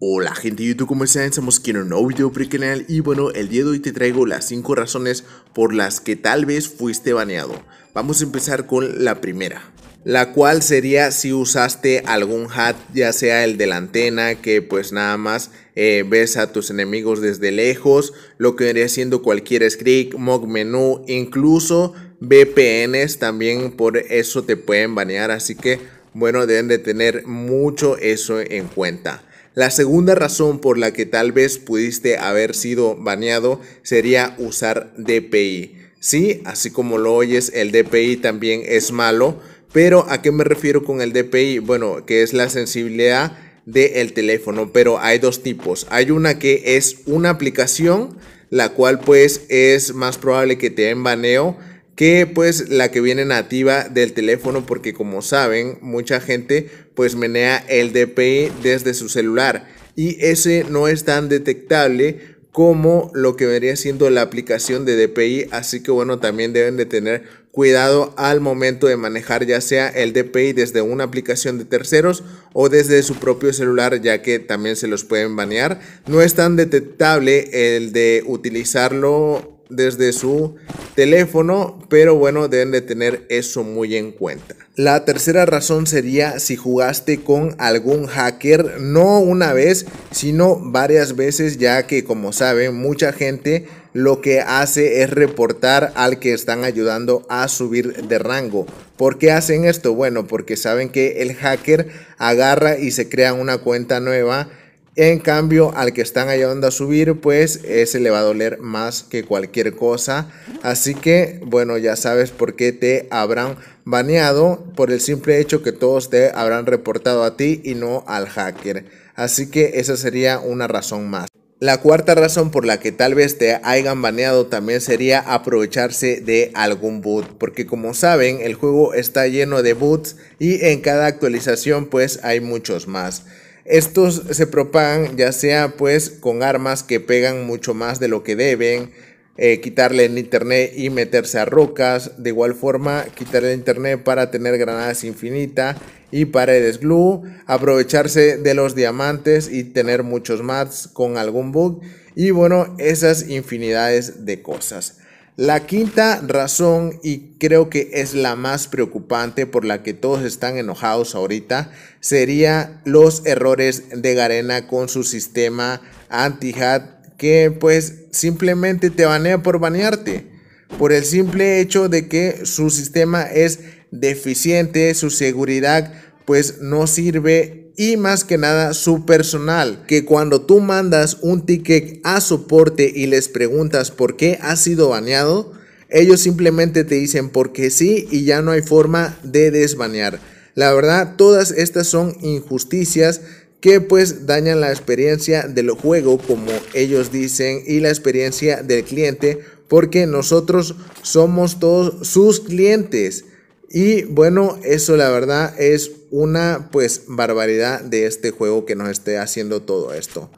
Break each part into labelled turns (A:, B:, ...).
A: Hola gente de YouTube, ¿cómo están? Estamos aquí en un nuevo video por y bueno, el día de hoy te traigo las 5 razones por las que tal vez fuiste baneado. Vamos a empezar con la primera, la cual sería si usaste algún hat, ya sea el de la antena, que pues nada más eh, ves a tus enemigos desde lejos, lo que vendría siendo cualquier script, mock menú, incluso VPNs también por eso te pueden banear, así que bueno, deben de tener mucho eso en cuenta. La segunda razón por la que tal vez pudiste haber sido baneado sería usar DPI. Sí, así como lo oyes, el DPI también es malo, pero ¿a qué me refiero con el DPI? Bueno, que es la sensibilidad del teléfono, pero hay dos tipos. Hay una que es una aplicación, la cual pues es más probable que te den baneo que pues la que viene nativa del teléfono porque como saben mucha gente pues menea el DPI desde su celular y ese no es tan detectable como lo que vería siendo la aplicación de DPI así que bueno también deben de tener cuidado al momento de manejar ya sea el DPI desde una aplicación de terceros o desde su propio celular ya que también se los pueden banear no es tan detectable el de utilizarlo desde su teléfono, pero bueno, deben de tener eso muy en cuenta. La tercera razón sería si jugaste con algún hacker, no una vez, sino varias veces, ya que como saben, mucha gente lo que hace es reportar al que están ayudando a subir de rango. ¿Por qué hacen esto? Bueno, porque saben que el hacker agarra y se crea una cuenta nueva en cambio, al que están ayudando a subir, pues ese le va a doler más que cualquier cosa. Así que, bueno, ya sabes por qué te habrán baneado por el simple hecho que todos te habrán reportado a ti y no al hacker. Así que esa sería una razón más. La cuarta razón por la que tal vez te hayan baneado también sería aprovecharse de algún boot, porque como saben el juego está lleno de boots y en cada actualización pues hay muchos más. Estos se propagan ya sea pues con armas que pegan mucho más de lo que deben, eh, quitarle el internet y meterse a rocas, de igual forma quitarle el internet para tener granadas infinita y paredes glue, aprovecharse de los diamantes y tener muchos mats con algún bug y bueno, esas infinidades de cosas. La quinta razón, y creo que es la más preocupante por la que todos están enojados ahorita, sería los errores de Garena con su sistema anti-hat que pues simplemente te banea por banearte. Por el simple hecho de que su sistema es deficiente, su seguridad pues no sirve y más que nada su personal, que cuando tú mandas un ticket a soporte y les preguntas por qué ha sido baneado, ellos simplemente te dicen porque sí y ya no hay forma de desbanear. La verdad, todas estas son injusticias que pues dañan la experiencia del juego como ellos dicen y la experiencia del cliente porque nosotros somos todos sus clientes. Y bueno, eso la verdad es una pues barbaridad de este juego que nos esté haciendo todo esto.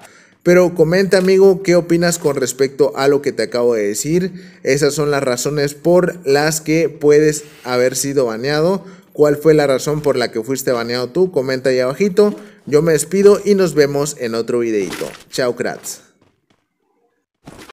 A: Pero comenta amigo, ¿qué opinas con respecto a lo que te acabo de decir? Esas son las razones por las que puedes haber sido baneado. ¿Cuál fue la razón por la que fuiste baneado tú? Comenta ahí abajito. Yo me despido y nos vemos en otro videito. Chao crats.